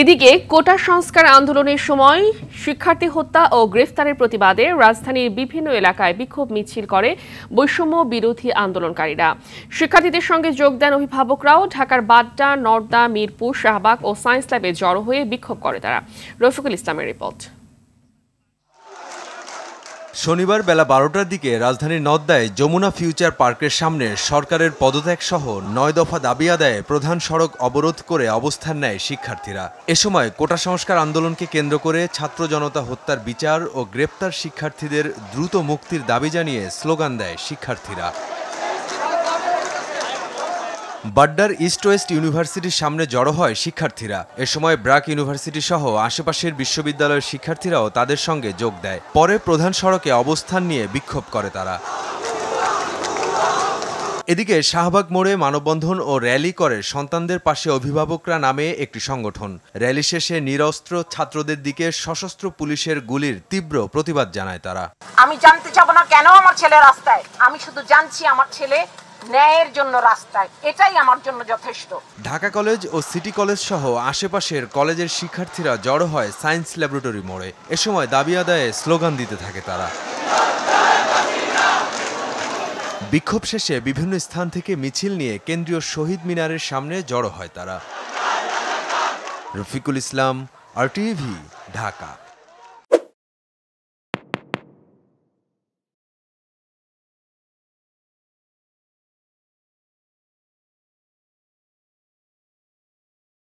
এদিকে কোটা সংস্কার আন্দোলনের সময় শিক্ষার্থী হত্যা ও গ্রেফতারের প্রতিবাদে রাজধানীর বিভিন্ন এলাকায় বিক্ষোভ মিছিল করে বৈষম্য বিরোধী আন্দোলনকারীরা শিক্ষার্থীদের সঙ্গে যোগ দেন অভিভাবকরাও ঢাকার বাড্ডা নর্দা মিরপুর শাহবাগ ও সায়েন্স ল্যাবে জড়ো হয়ে বিক্ষোভ করে তারা রফিকুল ইসলামের রিপোর্ট শনিবার বেলা বারোটার দিকে রাজধানীর নদ্দায় যমুনা ফিউচার পার্কের সামনে সরকারের পদত্যাগ সহ নয় দফা দাবি আদায়ে প্রধান সড়ক অবরোধ করে অবস্থান নেয় শিক্ষার্থীরা এ সময় কোটা সংস্কার আন্দোলনকে কেন্দ্র করে ছাত্র জনতা হত্যার বিচার ও গ্রেপ্তার শিক্ষার্থীদের দ্রুত মুক্তির দাবি জানিয়ে স্লোগান দেয় শিক্ষার্থীরা বাড্ডার ইস্ট ওয়েস্ট ইউনিভার্সিটির সামনে জড়ো হয় শিক্ষার্থীরা এ সময় ব্রাক ইউনিভার্সিটি সহ আশেপাশের বিশ্ববিদ্যালয়ের শিক্ষার্থীরাও তাদের সঙ্গে যোগ দেয় পরে প্রধান সড়কে অবস্থান নিয়ে বিক্ষোভ করে তারা এদিকে শাহবাগ মোড়ে মানববন্ধন ও র্যালি করে সন্তানদের পাশে অভিভাবকরা নামে একটি সংগঠন র্যালি শেষে নিরস্ত্র ছাত্রদের দিকে সশস্ত্র পুলিশের গুলির তীব্র প্রতিবাদ জানায় তারা আমি জানতে চাবো না কেন আমার ছেলে রাস্তায় আমি শুধু জানছি আমার ছেলে ন্যায়ের জন্য রাস্তায় এটাই আমার জন্য যথেষ্ট ঢাকা কলেজ ও সিটি কলেজ সহ আশেপাশের কলেজের শিক্ষার্থীরা জড়ো হয় সায়েন্স ল্যাবরেটরি মোড়ে এ সময় দাবি আদায়ে স্লোগান দিতে থাকে তারা বিক্ষোভ শেষে বিভিন্ন স্থান থেকে মিছিল নিয়ে কেন্দ্রীয় শহীদ মিনারের সামনে জড়ো হয় তারা রফিকুল ইসলাম আর ঢাকা